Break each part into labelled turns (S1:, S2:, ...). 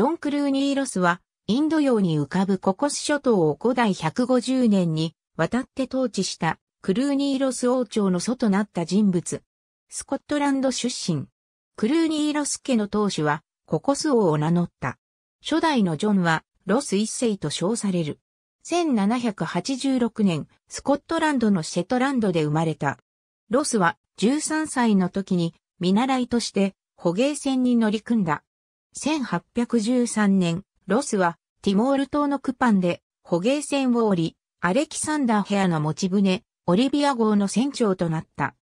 S1: ジョン・クルーニー・ロスは、インド洋に浮かぶココス諸島を古代150年に渡って統治したクルーニー・ロス王朝の祖となった人物。スコットランド出身。クルーニー・ロス家の当主はココス王を名乗った。初代のジョンはロス一世と称される。1786年、スコットランドのシェトランドで生まれた。ロスは13歳の時に見習いとして捕鯨船に乗り組んだ。1813年、ロスはティモール島のクパンで捕鯨船を降り、アレキサンダー・ヘアの持ち船、オリビア号の船長となった。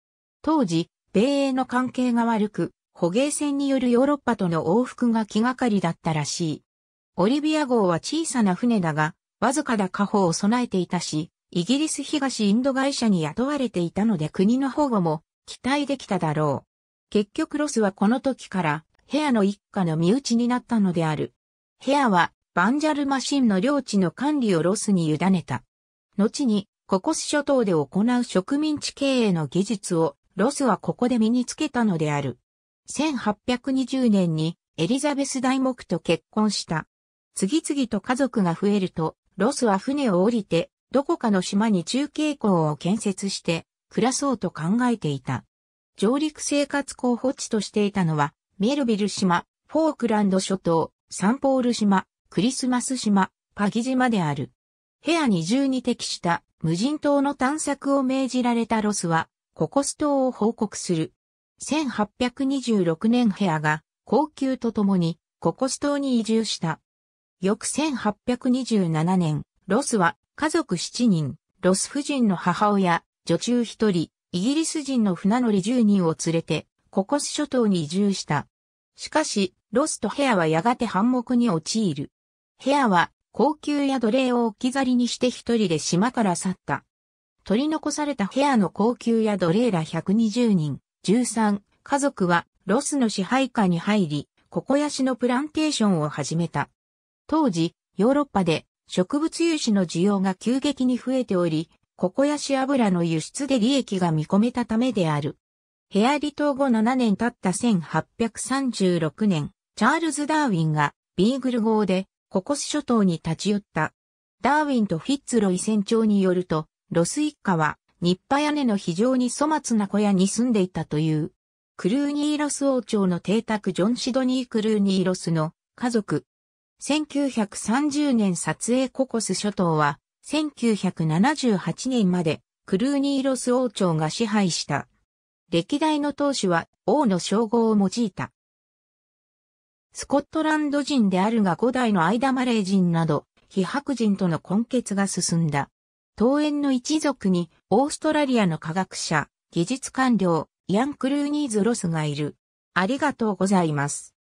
S1: 当時、米英の関係が悪く、捕鯨船によるヨーロッパとの往復が気がかりだったらしい。オリビア号は小さな船だが、わずかな家宝を備えていたし、イギリス東インド会社に雇われていたので国の保護も期待できただろう。結局ロスはこの時からヘアの一家の身内になったのである。ヘアは、バンジャルマシンの領地の管理をロスに委ねた。後に、ココス諸島で行う植民地経営の技術を、ロスはここで身につけたのである。1820年に、エリザベス大木と結婚した。次々と家族が増えると、ロスは船を降りて、どこかの島に中継港を建設して、暮らそうと考えていた。上陸生活候補地としていたのは、メルビル島、フォークランド諸島、サンポール島、クリスマス島、パギ島である。ヘアに住に適した無人島の探索を命じられたロスは、ココス島を報告する。1826年ヘアが、高級とともに、ココス島に移住した。翌1827年、ロスは、家族7人、ロス夫人の母親、女中1人、イギリス人の船乗り10人を連れて、ココス諸島に移住した。しかし、ロスとヘアはやがて反目に陥る。ヘアは高級や奴隷を置き去りにして一人で島から去った。取り残されたヘアの高級や奴隷ら120人、13家族はロスの支配下に入り、ココヤシのプランテーションを始めた。当時、ヨーロッパで植物油脂の需要が急激に増えており、ココヤシ油の輸出で利益が見込めたためである。ヘアリ島後7年経った1836年、チャールズ・ダーウィンがビーグル号でココス諸島に立ち寄った。ダーウィンとフィッツロイ船長によると、ロス一家はニッパ屋根の非常に粗末な小屋に住んでいたという。クルーニーロス王朝の邸宅ジョン・シドニー・クルーニーロスの家族。1930年撮影ココス諸島は1978年までクルーニーロス王朝が支配した歴代の当主は王の称号を用いた。スコットランド人であるが古代のアイダマレー人など、非白人との混血が進んだ。桃園の一族にオーストラリアの科学者、技術官僚、イアン・クルーニーズ・ロスがいる。ありがとうございます。